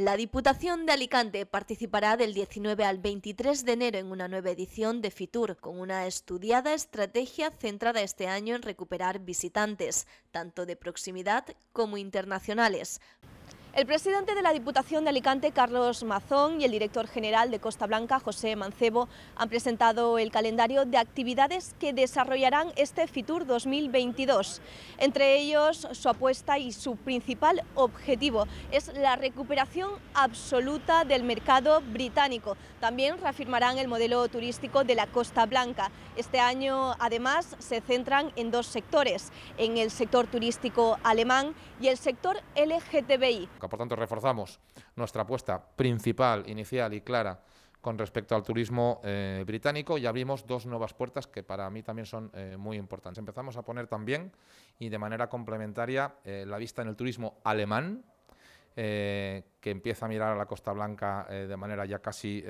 La Diputación de Alicante participará del 19 al 23 de enero en una nueva edición de Fitur, con una estudiada estrategia centrada este año en recuperar visitantes, tanto de proximidad como internacionales. El presidente de la Diputación de Alicante, Carlos Mazón, y el director general de Costa Blanca, José Mancebo, han presentado el calendario de actividades que desarrollarán este FITUR 2022. Entre ellos, su apuesta y su principal objetivo es la recuperación absoluta del mercado británico. También reafirmarán el modelo turístico de la Costa Blanca. Este año, además, se centran en dos sectores, en el sector turístico alemán y el sector LGTBI. Por tanto, reforzamos nuestra apuesta principal, inicial y clara con respecto al turismo eh, británico y abrimos dos nuevas puertas que para mí también son eh, muy importantes. Empezamos a poner también y de manera complementaria eh, la vista en el turismo alemán, que empieza a mirar a la Costa Blanca de manera ya casi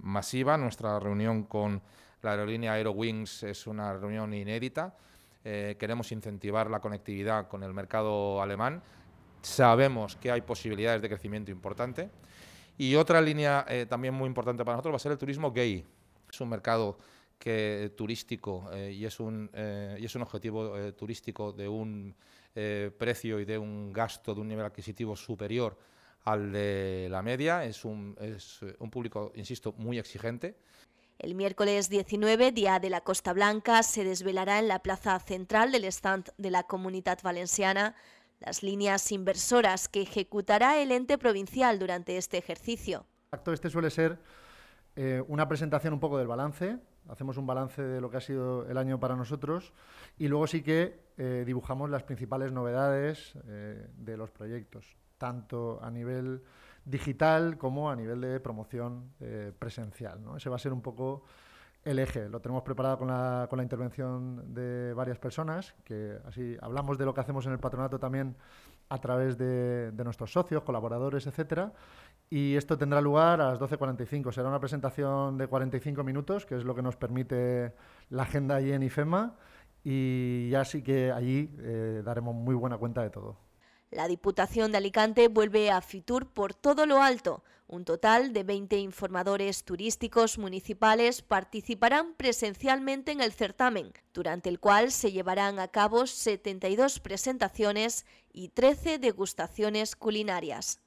masiva. Nuestra reunión con la aerolínea AeroWings es una reunión inédita. queremos incentivar la conectividad con el mercado alemán Sabemos que hay posibilidades de crecimiento importante. Y otra línea eh, también muy importante para nosotros va a ser el turismo gay. Es un mercado que, eh, turístico eh, y, es un, es un objetivo turístico de un precio y de un gasto, de un nivel adquisitivo superior al de la media. Es un, es un público, insisto, muy exigente. El miércoles 19, día de la Costa Blanca, se desvelará en la plaza central del stand de la Comunidad Valenciana las líneas inversoras que ejecutará el ente provincial durante este ejercicio. Este suele ser eh, una presentación un poco del balance. Hacemos un balance de lo que ha sido el año para nosotros y luego sí que eh, dibujamos las principales novedades eh, de los proyectos, tanto a nivel digital como a nivel de promoción presencial. ¿no? Ese va a ser un poco el eje. Lo tenemos preparado con la, intervención de varias personas, que así hablamos de lo que hacemos en el patronato también a través de, nuestros socios, colaboradores, etcétera. Y esto tendrá lugar a las 12.45. Será una presentación de 45 minutos, que es lo que nos permite la agenda allí en IFEMA. Y ya sí que allí eh, daremos muy buena cuenta de todo. La Diputación de Alicante vuelve a Fitur por todo lo alto. Un total de 20 informadores turísticos municipales participarán presencialmente en el certamen, durante el cual se llevarán a cabo 72 presentaciones y 13 degustaciones culinarias.